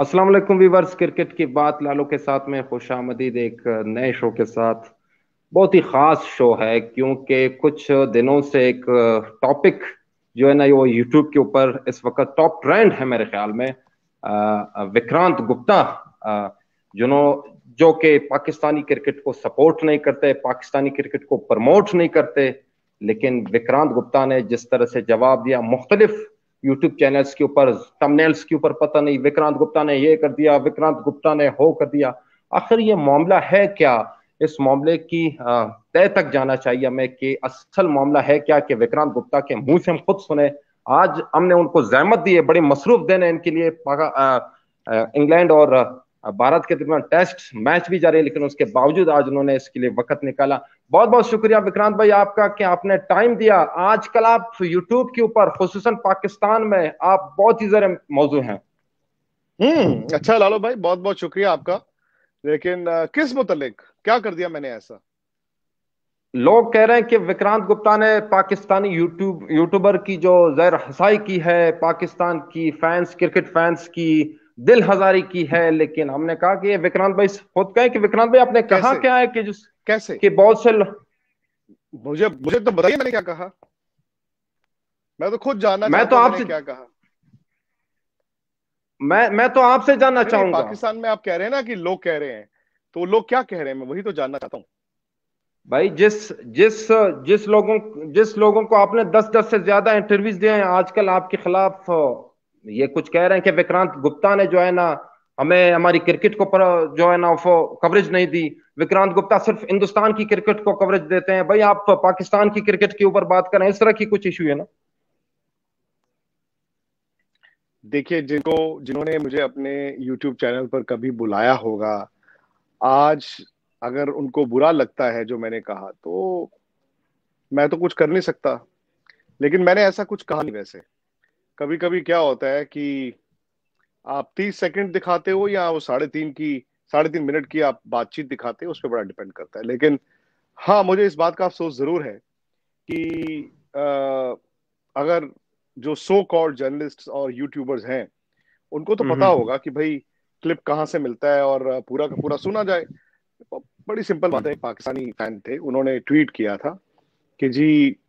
अस्सलाम वालेकुम viewers cricket की बात लालू के साथ में खुश आमदीद एक नए शो के साथ बहुत ही ख़ास शो है क्योंकि कुछ दिनों से एक टॉपिक जो है ना वो यूट्यूब के ऊपर इस वक्त टॉप ट्रेंड है मेरे ख्याल में विक्रांत गुप्ता जुनो जो कि पाकिस्तानी क्रिकेट को सपोर्ट नहीं करते पाकिस्तानी क्रिकेट को प्रमोट नहीं करते लेकिन विक्रांत गुप्ता ने जिस तरह से जवाब दिया मुख्तलिफ यूट्यूब चैनल्स के ऊपर थंबनेल्स के ऊपर पता नहीं विक्रांत गुप्ता ने ये कर दिया विक्रांत गुप्ता ने हो कर दिया आखिर ये मामला है क्या इस मामले की तय तक जाना चाहिए हमें कि असल मामला है क्या कि विक्रांत गुप्ता के मुंह से हम खुद सुने आज हमने उनको जहमत दी है बड़े मसरूफ दिन है इनके लिए इंग्लैंड और भारत के दरमियान टेस्ट मैच भी जा रहे है लेकिन उसके बावजूद आज उन्होंने इसके लिए वक्त निकाला बहुत बहुत शुक्रिया विक्रांत भाई आपका कि आपने टाइम दिया आजकल आप यूट्यूब के ऊपर खसूस पाकिस्तान में आप बहुत ही जरा मौजूद हैं हम्म अच्छा लालो भाई बहुत बहुत शुक्रिया आपका लेकिन किस मुतलिक क्या कर दिया मैंने ऐसा लोग कह रहे हैं कि विक्रांत गुप्ता ने पाकिस्तानी यूट्यूब यूट्यूबर की जो जैर हसाई की है पाकिस्तान की फैंस क्रिकेट फैंस की दिल हजारी की है लेकिन हमने कहा कि विक्रांत भाई खुद कहे कि विक्रांत भाई आपने कहा क्या है कि जिस कैसे कि बहुत से ल... मुझे मुझे तो बताइए मैंने क्या कहा मैं तो खुद जानना मैं तो आपसे क्या कहा मैं मैं तो आपसे जानना चाहूंगा पाकिस्तान में आप कह रहे हैं ना कि लोग कह रहे हैं तो लोग क्या कह रहे हैं मैं वही तो जानना चाहता हूँ भाई जिस जिस जिस लोगों जिस लोगों को आपने दस दस से ज्यादा इंटरव्यूज दिए हैं आजकल आपके खिलाफ ये कुछ कह रहे हैं कि विक्रांत गुप्ता ने जो है ना हमें हमारी क्रिकेट को पर जो है ना वो कवरेज नहीं दी विक्रांत गुप्ता सिर्फ हिंदुस्तान की क्रिकेट को कवरेज देते हैं भाई आप पाकिस्तान की क्रिकेट के ऊपर बात करें इस तरह की कुछ इशू है ना देखिए जिनको जिन्होंने मुझे अपने YouTube चैनल पर कभी बुलाया होगा आज अगर उनको बुरा लगता है जो मैंने कहा तो मैं तो कुछ कर नहीं सकता लेकिन मैंने ऐसा कुछ कहा नहीं वैसे कभी कभी क्या होता है कि आप तीस सेकंड दिखाते हो या वो साढ़े तीन की साढ़े तीन मिनट की आप बातचीत दिखाते हो उस पर बड़ा डिपेंड करता है लेकिन हाँ मुझे इस बात का अफसोस जरूर है कि आ, अगर जो सो कॉल्ड जर्नलिस्ट और यूट्यूबर्स हैं उनको तो हम्म, पता हम्म, होगा हम्म। कि भाई क्लिप कहाँ से मिलता है और पूरा का पूरा सुना जाए बड़ी सिंपल बात है पाकिस्तानी फैन थे उन्होंने ट्वीट किया था कि जी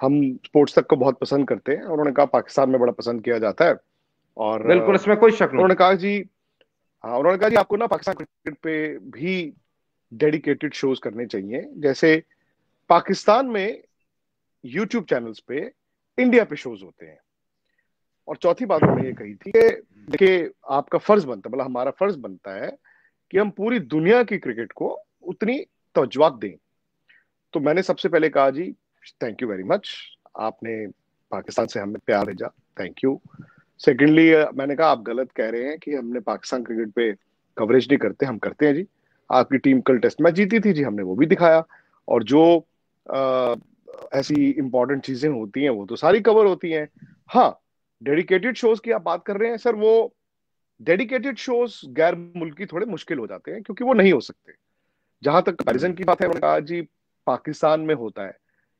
हम स्पोर्ट्स तक को बहुत पसंद करते हैं उन्होंने कहा पाकिस्तान में बड़ा पसंद किया जाता है और बिल्कुल इसमें कोई शक नहीं उन्होंने कहा जी हाँ उन्होंने कहा जी आपको ना पाकिस्तान क्रिकेट पे भी डेडिकेटेड शोज करने चाहिए जैसे पाकिस्तान में यूट्यूब चैनल्स पे इंडिया पे शोज होते हैं और चौथी बात उन्होंने ये कही थी कि देखिए आपका फर्ज बनता मतलब हमारा फर्ज बनता है कि हम पूरी दुनिया की क्रिकेट को उतनी तोजवात दें तो मैंने सबसे पहले कहा जी थैंक यू वेरी मच आपने पाकिस्तान से हमें प्यार भेजा थैंक यू सेकेंडली मैंने कहा आप गलत कह रहे हैं कि हमने पाकिस्तान क्रिकेट पे कवरेज नहीं करते हम करते हैं जी आपकी टीम कल टेस्ट मैच जीती थी जी हमने वो भी दिखाया और जो आ, ऐसी इंपॉर्टेंट चीजें होती हैं वो तो सारी कवर होती हैं हाँ डेडिकेटेड शोज की आप बात कर रहे हैं सर वो डेडिकेटेड शोज गैर मुल्की थोड़े मुश्किल हो जाते हैं क्योंकि वो नहीं हो सकते जहां तक कंपेरिजन की बात है उन्होंने कहा जी पाकिस्तान में होता है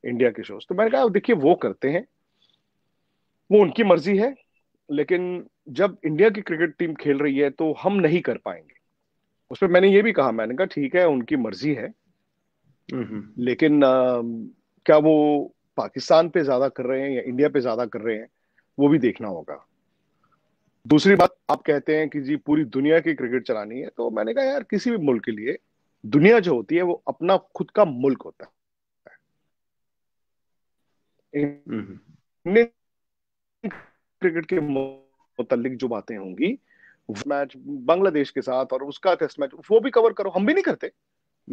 इंडिया के शोज तो मैंने कहा देखिए वो करते हैं वो उनकी मर्जी है लेकिन जब इंडिया की क्रिकेट टीम खेल रही है तो हम नहीं कर पाएंगे उस पर मैंने ये भी कहा मैंने कहा ठीक है उनकी मर्जी है लेकिन आ, क्या वो पाकिस्तान पे ज्यादा कर रहे हैं या इंडिया पे ज्यादा कर रहे हैं वो भी देखना होगा दूसरी बात आप कहते हैं कि जी पूरी दुनिया की क्रिकेट चलानी है तो मैंने कहा यार किसी भी मुल्क के लिए दुनिया जो होती है वो अपना खुद का मुल्क होता है हम्म। क्रिकेट के मुतालिक जो बातें होंगी मैच बांग्लादेश के साथ और उसका टेस्ट मैच वो भी कवर करो हम भी नहीं करते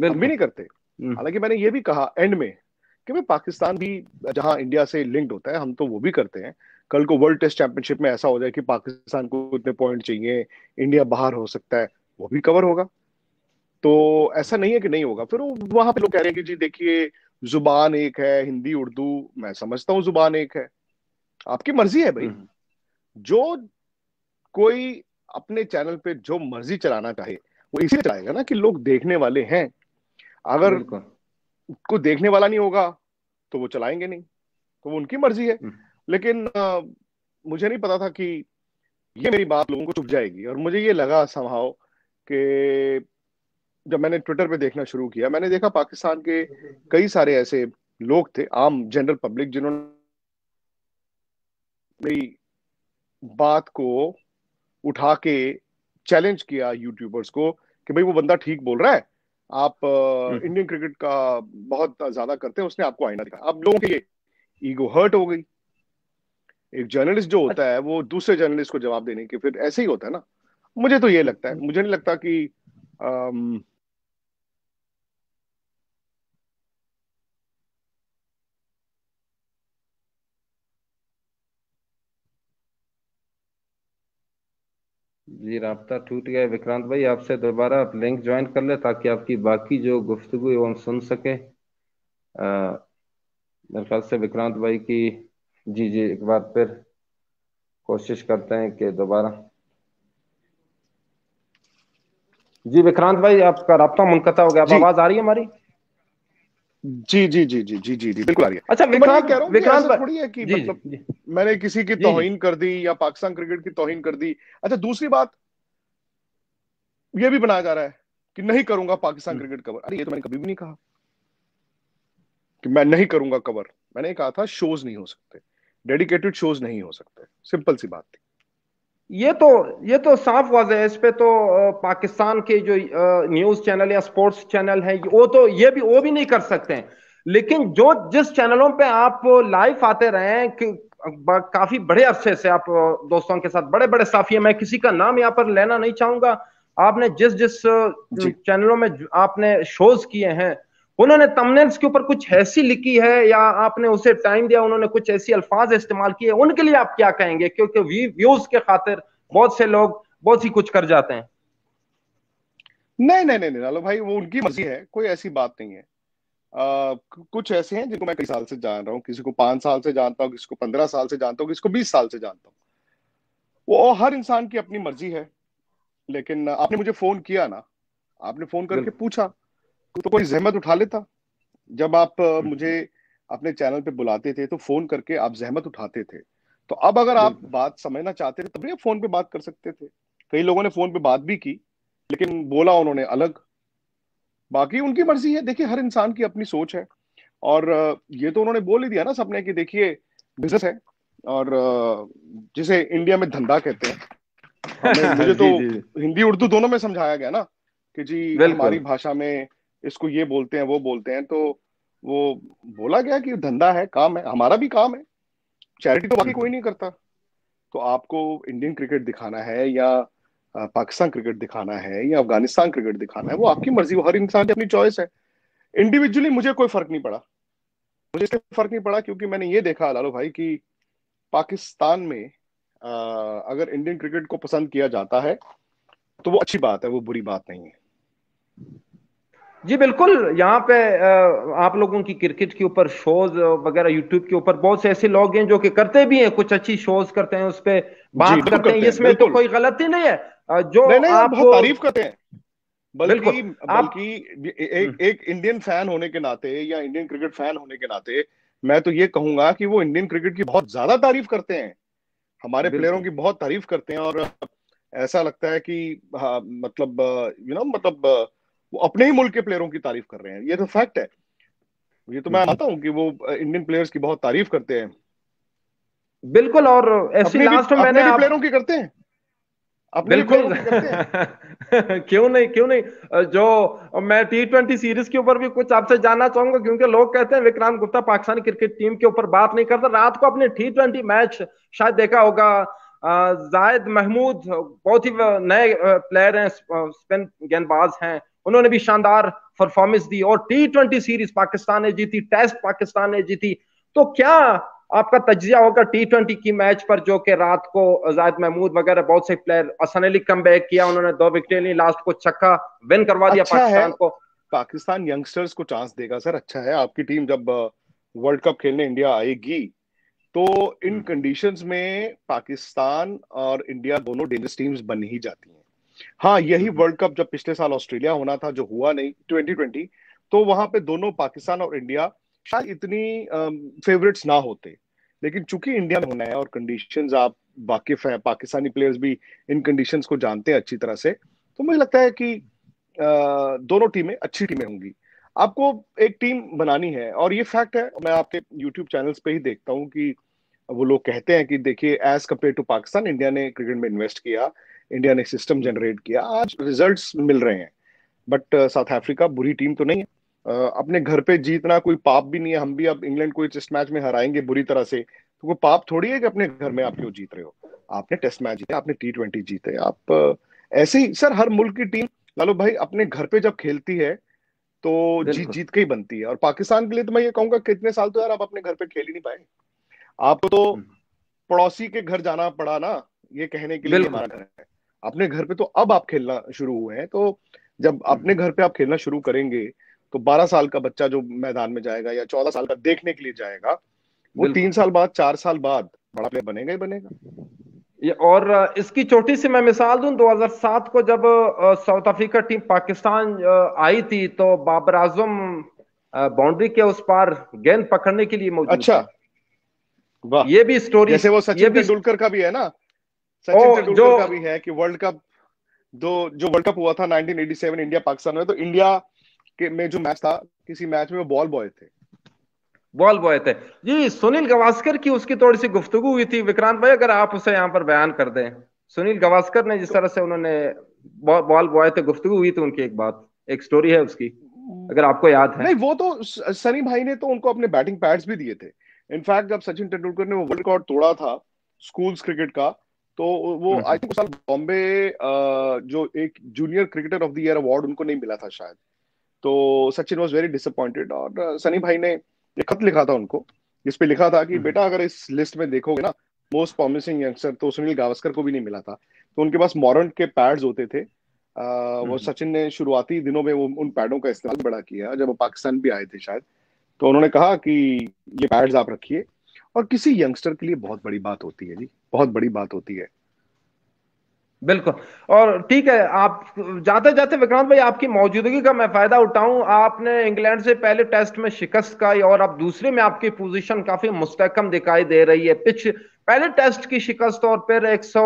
हम भी नहीं करते हम्म। हालांकि मैंने ये भी कहा एंड में कि भाई पाकिस्तान भी जहां इंडिया से लिंक्ड होता है हम तो वो भी करते हैं कल को वर्ल्ड टेस्ट चैंपियनशिप में ऐसा हो जाए कि पाकिस्तान को इतने पॉइंट चाहिए इंडिया बाहर हो सकता है वो भी कवर होगा तो ऐसा नहीं है कि नहीं होगा फिर वहां पे लोग कह रहे हैं कि जी देखिए जुबान एक है हिंदी उर्दू मैं समझता हूँ जुबान एक है आपकी मर्जी है भाई हम्म। जो कोई अपने चैनल पे जो मर्जी चलाना चाहे वो इसीलिए चलाएगा ना कि लोग देखने वाले हैं अगर को देखने वाला नहीं होगा तो वो चलाएंगे नहीं तो वो उनकी मर्जी है हम्म। लेकिन आ, मुझे नहीं पता था कि ये मेरी बात लोगों को चुप जाएगी और मुझे ये लगा संभाव कि जब मैंने ट्विटर पे देखना शुरू किया मैंने देखा पाकिस्तान के हम्म। कई सारे ऐसे लोग थे आम जनरल पब्लिक जिन्होंने बात को उठा के चैलेंज किया यूट्यूबर्स को कि भाई वो बंदा ठीक बोल रहा है आप इंडियन क्रिकेट हम्म। का बहुत ज्यादा करते हैं उसने आपको आईना दिखा अब लोगों की ईगो हर्ट हो गई एक जर्नलिस्ट जो होता है वो दूसरे जर्नलिस्ट को जवाब देने के फिर ऐसे ही होता है ना मुझे तो ये लगता है मुझे नहीं लगता कि आम, जी रहा टूट गया विक्रांत भाई आपसे दोबारा आप लिंक ज्वाइन कर ले ताकि आपकी बाकी जो गुफ्तु है वो हम सुन सके मेरे ख्याल से विक्रांत भाई की जी जी एक बार फिर कोशिश करते हैं कि दोबारा जी विक्रांत भाई आपका रबता मुनकता हो गया आवाज आ रही है हमारी जी जी जी जी जी जी जी बिल्कुल आ रही है अच्छा विक्रांत कह रहा हूँ विक्रांत थोड़ी है कि जी, मतलब जी, मैंने किसी की तोहिन कर दी या पाकिस्तान क्रिकेट की तोहिन कर दी अच्छा दूसरी बात ये भी बनाया जा रहा है कि नहीं करूंगा पाकिस्तान हम्म। क्रिकेट कवर अरे ये तो मैंने कभी भी नहीं कहा कि मैं नहीं करूंगा कवर मैंने कहा था शोज नहीं हो सकते डेडिकेटेड शोज नहीं हो सकते सिंपल सी बात थी ये तो ये तो साफ वाज है इस पे तो पाकिस्तान के जो न्यूज चैनल या स्पोर्ट्स चैनल है वो तो ये भी वो भी नहीं कर सकते हैं लेकिन जो जिस चैनलों पे आप लाइव आते रहे कि काफी बड़े अरसे से आप दोस्तों के साथ बड़े बड़े साफी मैं किसी का नाम यहाँ पर लेना नहीं चाहूंगा आपने जिस जिस चैनलों में आपने शोज किए हैं उन्होंने तमनेल्स के ऊपर कुछ ऐसी लिखी है या आपने उसे टाइम दिया उन्होंने कुछ ऐसी अल्फाज इस्तेमाल किए उनके लिए आप क्या कहेंगे क्योंकि व्यूज के खातिर बहुत से लोग बहुत ही कुछ कर जाते हैं नहीं नहीं नहीं लालो भाई वो उनकी मर्जी है कोई ऐसी बात नहीं है आ, कुछ ऐसे हैं जिनको मैं कई साल से जान रहा हूँ किसी को पांच साल से जानता हूँ किसी को पंद्रह साल से जानता हूँ किसी को बीस साल से जानता हूँ वो हर इंसान की अपनी मर्जी है लेकिन आपने मुझे फोन किया ना आपने फोन करके पूछा तो कोई जहमत उठा लेता जब आप हम्म। मुझे अपने चैनल पे बुलाते थे तो फोन करके आप जहमत उठाते थे तो अब अगर आप बात समझना चाहते थे तभी आप फोन पे बात कर सकते थे कई लोगों ने फोन पे बात भी की लेकिन बोला उन्होंने अलग बाकी उनकी मर्जी है देखिए हर इंसान की अपनी सोच है और ये तो उन्होंने बोल ही दिया ना सबने की देखिए बिजनेस है और जिसे इंडिया में धंधा कहते हैं मुझे तो हिंदी उर्दू दोनों में समझाया गया ना कि जी हमारी भाषा में इसको ये बोलते हैं वो बोलते हैं तो वो बोला गया कि धंधा है काम है हमारा भी काम है चैरिटी तो बाकी कोई नहीं करता तो आपको इंडियन क्रिकेट दिखाना है या पाकिस्तान क्रिकेट दिखाना है या अफगानिस्तान क्रिकेट दिखाना है वो आपकी मर्जी वो हर इंसान की अपनी चॉइस है इंडिविजुअली मुझे कोई फर्क नहीं पड़ा मुझे इसलिए फर्क नहीं पड़ा क्योंकि मैंने ये देखा लालो भाई कि पाकिस्तान में आ, अगर इंडियन क्रिकेट को पसंद किया जाता है तो वो अच्छी बात है वो बुरी बात नहीं है जी बिल्कुल यहाँ पे आप लोगों की क्रिकेट के ऊपर शोज वगैरह यूट्यूब के ऊपर बहुत से ऐसे लोग हैं जो कि करते भी हैं कुछ अच्छी शोज करते हैं उस पर बात करते हैं इसमें तो कोई गलती नहीं है जो नहीं, नहीं, आप तारीफ करते हैं बल्कि बल्कि हम्म। एक एक इंडियन फैन होने के नाते या इंडियन क्रिकेट फैन होने के नाते मैं तो ये कहूंगा कि वो इंडियन क्रिकेट की बहुत ज्यादा तारीफ करते हैं हमारे प्लेयरों की बहुत तारीफ करते हैं और ऐसा लगता है कि हाँ, मतलब यू नो मतलब वो अपने ही मुल्क के प्लेयरों की तारीफ कर रहे हैं ये तो फैक्ट है ये तो मैं हम्म। मानता हूँ कि वो इंडियन प्लेयर्स की बहुत तारीफ करते हैं बिल्कुल और ऐसी लास्ट में मैंने प्लेयरों की करते हैं बिल्कुल क्यों नहीं क्यों नहीं जो मैं टी ट्वेंटी सीरीज के ऊपर भी कुछ आपसे जानना चाहूंगा क्योंकि लोग कहते हैं विक्रांत गुप्ता पाकिस्तान क्रिकेट टीम के ऊपर बात नहीं करता रात को अपने टी ट्वेंटी मैच शायद देखा होगा जायद महमूद बहुत ही नए प्लेयर हैं स्पिन गेंदबाज हैं उन्होंने भी शानदार परफॉर्मेंस दी और टी ट्वेंटी सीरीज पाकिस्तान ने जीती टेस्ट पाकिस्तान ने जीती तो क्या आपका तजिया होगा टी ट्वेंटी की मैच पर जो कि रात को जायद महमूद वगैरह बहुत से प्लेयर असन अली कम बैक किया उन्होंने दो विकेटें ली लास्ट को छक्का विन करवा दिया अच्छा पाकिस्तान को पाकिस्तान यंगस्टर्स को चांस देगा सर अच्छा है आपकी टीम जब वर्ल्ड uh, कप खेलने इंडिया आएगी तो इन कंडीशंस हम्म। में पाकिस्तान और इंडिया दोनों डेंजरस टीम्स बन ही जाती हैं हाँ यही वर्ल्ड कप जब पिछले साल ऑस्ट्रेलिया होना था जो हुआ नहीं ट्वेंटी ट्वेंटी तो वहां पे दोनों पाकिस्तान और इंडिया शायद इतनी फेवरेट्स ना होते लेकिन चूंकि इंडिया में होना है और कंडीशन आप वाकिफ है पाकिस्तानी प्लेयर्स भी इन कंडीशन को जानते हैं अच्छी तरह से तो मुझे लगता है कि दोनों टीमें अच्छी टीमें होंगी आपको एक टीम बनानी है और ये फैक्ट है मैं आपके यूट्यूब चैनल्स पे ही देखता हूँ कि वो लोग कहते हैं कि देखिए as compared to Pakistan India ने क्रिकेट में इन्वेस्ट किया इंडिया ने सिस्टम जनरेट किया आज रिजल्ट्स मिल रहे हैं बट साउथ अफ्रीका बुरी टीम तो नहीं है uh, अपने घर पे जीतना कोई पाप भी नहीं है हम भी अब इंग्लैंड को टेस्ट मैच में हराएंगे बुरी तरह से तो वो पाप थोड़ी है कि अपने घर में आप क्यों जीत रहे हो आपने टेस्ट मैच जीते आपने टी ट्वेंटी जीते आप uh, ऐसे ही सर हर मुल्क की टीम लालू भाई अपने घर पे जब खेलती है तो जीत जीत के ही बनती है और पाकिस्तान के लिए तो मैं ये कहूंगा कितने साल तो यार आप अपने घर पे खेल ही नहीं पाए आपको तो हम्म। पड़ोसी के घर जाना पड़ा ना ये कहने के लिए हमारा घर है अपने घर पे तो अब आप खेलना शुरू हुए हैं तो जब हम्म। अपने घर पे आप खेलना शुरू करेंगे तो 12 साल का बच्चा जो मैदान में जाएगा या 14 साल का देखने के लिए जाएगा वो तीन साल बाद चार साल बाद बड़ा प्लेयर बनेगा ही बनेगा ये और इसकी छोटी सी मैं मिसाल दूं 2007 को जब साउथ अफ्रीका टीम पाकिस्तान आई थी तो बाबर आजम बाउंड्री के उस पार गेंद पकड़ने के लिए मौजूद अच्छा ये भी स्टोरी जैसे वो सचिन तेंदुलकर का भी है ना सचिन तेंदुलकर का भी है कि वर्ल्ड कप दो जो वर्ल्ड कप हुआ था 1987 इंडिया पाकिस्तान में तो इंडिया के में जो मैच था किसी मैच में वो बॉल बॉय थे बॉल बॉय थे जी सुनील गवास्कर की उसकी थोड़ी सी गुफ्तगु हुई थी विक्रांत भाई अगर आप उसे यहाँ पर बयान कर दें सुनील गवास्कर ने जिस तरह से उन्होंने बॉल बॉय थे गुफ्तगु हुई थी उनकी एक बात एक स्टोरी है उसकी अगर आपको याद है नहीं वो तो सनी भाई ने तो उनको अपने बैटिंग पैड्स भी दिए थे इनफैक्ट जब सचिन तेंदुलकर ने वो वर्ल्ड रिकॉर्ड तोड़ा था स्कूल्स क्रिकेट का तो वो आई हम्म, थिंक हम्म। उस साल बॉम्बे जो एक junior cricketer of the year award उनको नहीं मिला था शायद तो सचिन वॉज वेरी डिसअपॉइंटेड और सनी भाई ने एक खत लिखा था उनको जिसपे लिखा था कि हम्म। बेटा अगर इस लिस्ट में देखोगे ना मोस्ट प्रॉमिसिंग यंगस्टर तो सुनील गावस्कर को भी नहीं मिला था तो उनके पास मॉरंट के पैड्स होते थे आ, वो सचिन ने शुरुआती दिनों में वो उन पैडों का इस्तेमाल बड़ा किया जब वो पाकिस्तान भी आए थे शायद तो उन्होंने कहा कि ये पैड्स आप रखिए और किसी यंगस्टर के लिए बहुत बड़ी बात होती है जी बहुत बड़ी बात होती है बिल्कुल और ठीक है आप जाते जाते विक्रांत भाई आपकी मौजूदगी का मैं फायदा उठाऊं आपने इंग्लैंड से पहले टेस्ट में शिकस्त का और अब दूसरे में आपकी पोजीशन काफी मुस्तकम दिखाई दे रही है पिच पहले टेस्ट की शिकस्त और फिर एक सौ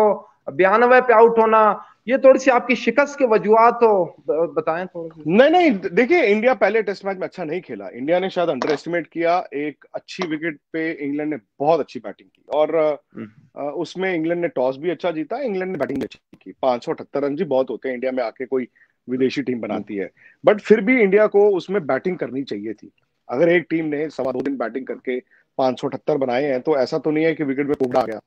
बयानवे पे आउट होना ये थोड़ी सी आपकी शिकस्त के वजूहत तो बताएं थोड़ा नहीं नहीं देखिए इंडिया पहले टेस्ट मैच में अच्छा नहीं खेला इंडिया ने शायद अंडर एस्टिमेट किया एक अच्छी विकेट पे इंग्लैंड ने बहुत अच्छी बैटिंग की और हम्म। उसमें इंग्लैंड ने टॉस भी अच्छा जीता इंग्लैंड ने बैटिंग अच्छी की पांच रन जी बहुत होते हैं इंडिया में आके कोई विदेशी टीम हम्म। बनाती है बट फिर भी इंडिया को उसमें बैटिंग करनी चाहिए थी अगर एक टीम ने सवा दो दिन बैटिंग करके पांच बनाए हैं तो ऐसा तो नहीं है कि विकेट में कोबड़ा आ गया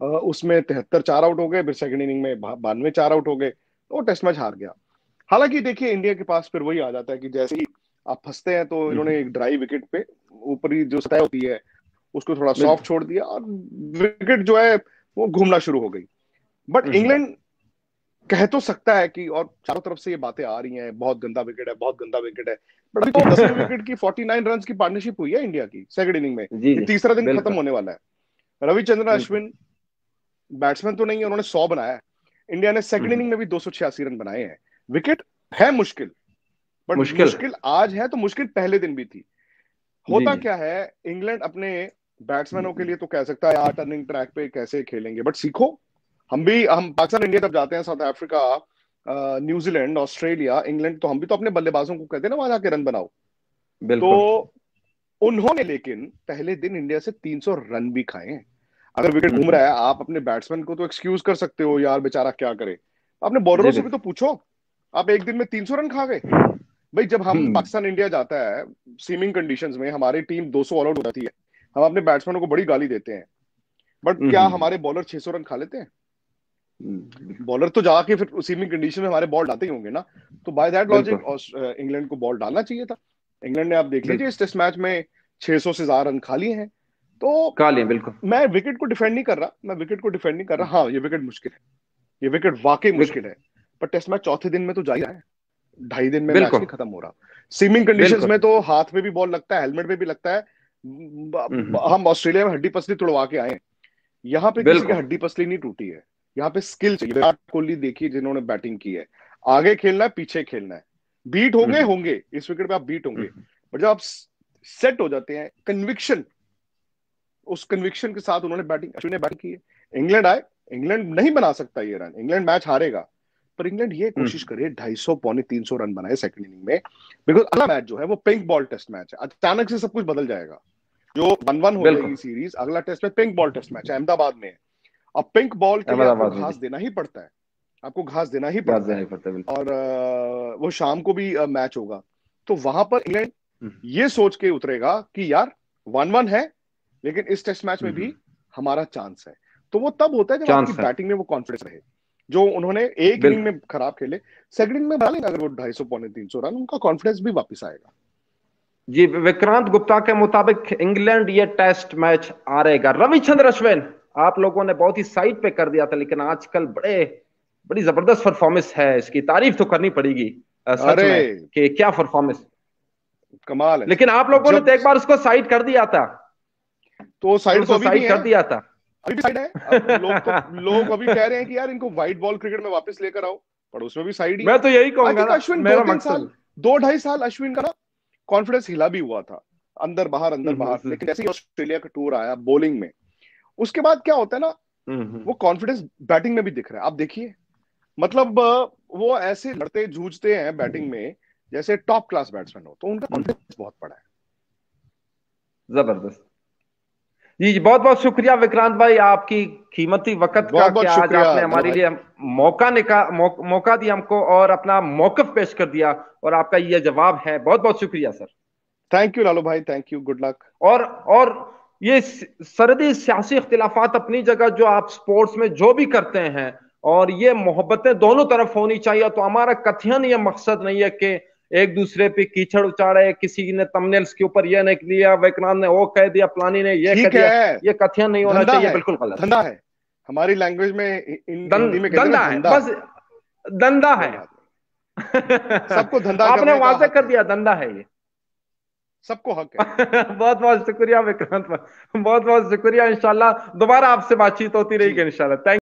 उसमें तिहत्तर चार आउट हो गए फिर सेकंड इनिंग में बानवे चार आउट हो गए तो टेस्ट मैच हार गया हालांकि देखिए इंडिया के पास फिर वही आ जाता है कि जैसे ही आप फंसते हैं तो हम्म। इन्होंने एक ड्राई विकेट पे ऊपरी जो सतह होती है उसको थोड़ा सॉफ्ट छोड़ दिया और विकेट जो है वो घूमना शुरू हो गई बट इंग्लैंड हम्म। कह तो सकता है कि और चारों तरफ से ये बातें आ रही हैं बहुत गंदा विकेट है बहुत गंदा विकेट है बट अभी तो दसवें विकेट की 49 रन की पार्टनरशिप हुई है इंडिया की सेकंड इनिंग में तीसरा दिन खत्म होने वाला है रविचंद्र अश्विन बैट्समैन तो नहीं है उन्होंने सौ बनाया इंडिया ने सेकंड इनिंग हम्म। में भी दो रन बनाए हैं विकेट है मुश्किल बट मुश्किल।, मुश्किल आज है तो मुश्किल पहले दिन भी थी होता क्या है इंग्लैंड अपने बैट्समैनों के लिए तो कह सकता है टर्निंग ट्रैक पे कैसे खेलेंगे बट सीखो हम भी हम पाकिस्तान इंडिया तब जाते हैं South Africa New Zealand Australia England तो हम भी तो अपने बल्लेबाजों को कहते हैं ना वहां जाके रन बनाओ तो उन्होंने लेकिन पहले दिन इंडिया से 300 रन भी खाए हैं अगर विकेट घूम हम्म। रहा है आप अपने बैट्समैन को तो एक्सक्यूज कर सकते हो यार बेचारा क्या करे आपने बॉलरों से भी तो पूछो आप एक दिन में तीन सौ रन खा गए भाई जब हम हम्म। पाकिस्तान इंडिया जाता है सीमिंग कंडीशंस में हमारी टीम 200 ऑल आउट हो जाती है हम अपने बैट्समैनों को बड़ी गाली देते हैं बट हम्म, क्या हमारे बॉलर 600 रन खा लेते हैं बॉलर तो जाके फिर सीमिंग कंडीशन में हमारे बॉल डालते ही होंगे ना तो बाय दैट लॉजिक इंग्लैंड को बॉल डालना चाहिए था इंग्लैंड ने आप देख लीजिए इस टेस्ट मैच में 600 से ज्यादा रन खा लिए हैं तो काले बिल्कुल मैं विकेट को डिफेंड नहीं कर रहा मैं विकेट को डिफेंड नहीं कर रहा हाँ ये विकेट मुश्किल है ये विकेट वाकई मुश्किल है पर टेस्ट मैच चौथे दिन में तो जा ही रहा है ढाई दिन में मैच नहीं खत्म हो रहा स्विमिंग कंडीशंस में तो हाथ में भी बॉल लगता है हेलमेट में भी लगता है हम्म। हम ऑस्ट्रेलिया में हड्डी पसली तोड़वा के आए यहाँ पे किसी की हड्डी पसली नहीं टूटी है यहाँ पे स्किल चाहिए विराट कोहली देखिए जिन्होंने बैटिंग की है आगे खेलना है पीछे खेलना है बीट होंगे हम्म। होंगे इस विकेट पे आप बीट होंगे बट हम्म। जब आप सेट हो जाते हैं कन्विक्शन उस कन्विक्शन के साथ उन्होंने बैटिंग अश्विन ने बैटिंग की है इंग्लैंड आए इंग्लैंड नहीं बना सकता ये रन इंग्लैंड मैच हारेगा पर इंग्लैंड ये हम्म। कोशिश करे ढाई सौ पौने तीन सौ रन बनाए सेकंड इनिंग में बिकॉज अगला मैच जो है वो पिंक बॉल टेस्ट मैच है अचानक से सब कुछ बदल जाएगा जो वन वन हो जाएगी सीरीज अगला टेस्ट में पिंक बॉल टेस्ट मैच है अहमदाबाद में अब पिंक बॉल के लिए घास देना ही पड़ता है आपको घास देना ही पड़ता है और वो शाम को भी मैच होगा तो वहां पर इंग्लैंड हम्म। ये सोच के उतरेगा कि यार वन वन है लेकिन इस टेस्ट मैच में भी हमारा चांस है तो वो तब होता है जब आपकी बैटिंग में वो कॉन्फिडेंस रहे जो उन्होंने एक इनिंग में खराब खेले सेकंड इनिंग में बना लेंगे अगर वो ढाई सौ पौने तीन सौ रन उनका कॉन्फिडेंस भी वापस आएगा जी विक्रांत गुप्ता के मुताबिक इंग्लैंड ये टेस्ट मैच आ रहेगा रविचंद्र अश्विन आप लोगों ने बहुत ही साइड पे कर दिया था लेकिन आजकल बड़े बड़ी जबरदस्त परफॉर्मेंस है इसकी तारीफ तो करनी पड़ेगी अरे कि क्या परफॉर्मेंस कमाल है लेकिन आप लोगों ने तो एक बार उसको साइड कर दिया था तो साइड तो, तो भी कर दिया था अभी भी साइड है लोग तो, लोग अभी कह रहे हैं कि यार इनको व्हाइट बॉल क्रिकेट में वापस लेकर आओ पर उसमें भी साइड ही मैं तो यही कहूंगा अश्विन मेरा दो साल दो ढाई साल अश्विन का ना कॉन्फिडेंस हिला भी हुआ था अंदर बाहर अंदर हम्म, बाहर हम्म। लेकिन जैसे ही ऑस्ट्रेलिया का टूर आया बॉलिंग में उसके बाद क्या होता है ना हम्म, वो कॉन्फिडेंस बैटिंग में भी दिख रहा है आप देखिए मतलब वो ऐसे लड़ते जूझते हैं बैटिंग में जैसे टॉप क्लास बैट्समैन हो तो उनका कॉन्फिडेंस बहुत बड़ा है जबरदस्त जी जी बहुत बहुत शुक्रिया विक्रांत भाई आपकी कीमती वक्त का बहुत क्या आज आपने हमारे लिए मौका निका मौ, मौका दिया हमको और अपना मौकफ पेश कर दिया और आपका यह जवाब है बहुत बहुत शुक्रिया सर थैंक यू लालू भाई थैंक यू गुड लक और और ये सरदी सियासी इख्तिलाफात अपनी जगह जो आप स्पोर्ट्स में जो भी करते हैं और ये मोहब्बतें दोनों तरफ होनी चाहिए तो हमारा कथियन ये मकसद नहीं है कि एक दूसरे पे कीचड़ उचाड़े किसी ने तमनेल्स के ऊपर ये नहीं लिया वैकनाथ ने वो कह दिया प्लानी ने ये कह दिया ये कथियन नहीं होना चाहिए बिल्कुल गलत धंधा है हमारी लैंग्वेज में धंधा है बस धंधा है सबको धंधा आपने वाजे कर दिया धंधा है ये सबको हक है बहुत बहुत शुक्रिया विक्रांत बहुत बहुत शुक्रिया इंशाल्लाह दोबारा आपसे बातचीत होती रहेगी इंशाल्लाह थैंक